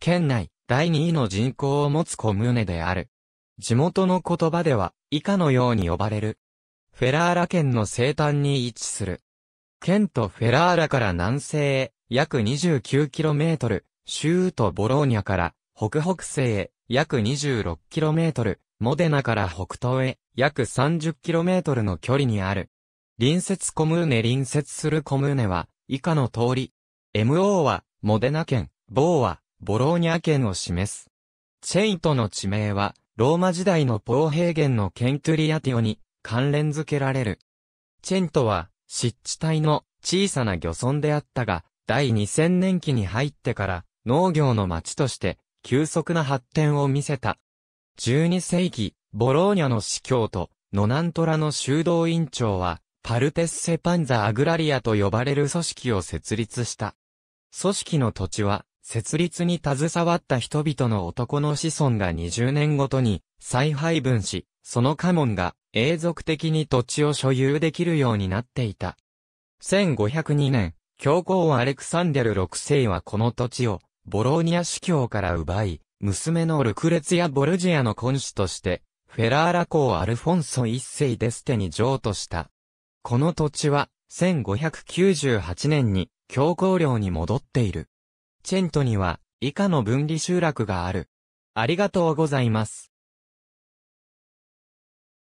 県内第2位の人口を持つコムーネである。地元の言葉では以下のように呼ばれる。フェラーラ県の西端に位置する。県とフェラーラから南西へ約 29km、州とボローニャから北北西へ約 26km、モデナから北東へ約 30km の距離にある。隣接コムーネ隣接するコムーネは以下の通り。MO はモデナ県、棒は、ボローニャ県を示す。チェイトの地名は、ローマ時代のポーヘ原ゲンのケントゥリアティオに関連づけられる。チェントは、湿地帯の小さな漁村であったが、第2000年期に入ってから農業の町として急速な発展を見せた。12世紀、ボローニャの司教とノナントラの修道院長は、パルテッセパンザ・アグラリアと呼ばれる組織を設立した。組織の土地は、設立に携わった人々の男の子孫が20年ごとに再配分し、その家紋が永続的に土地を所有できるようになっていた。1502年、教皇アレクサンデル6世はこの土地をボローニア司教から奪い、娘のルクレツヤ・ボルジアの君主として、フェラーラ公アルフォンソ一世デステに譲渡した。この土地は、1598年に教皇領に戻っている。チェントには以下の分離集落がある。ありがとうございます。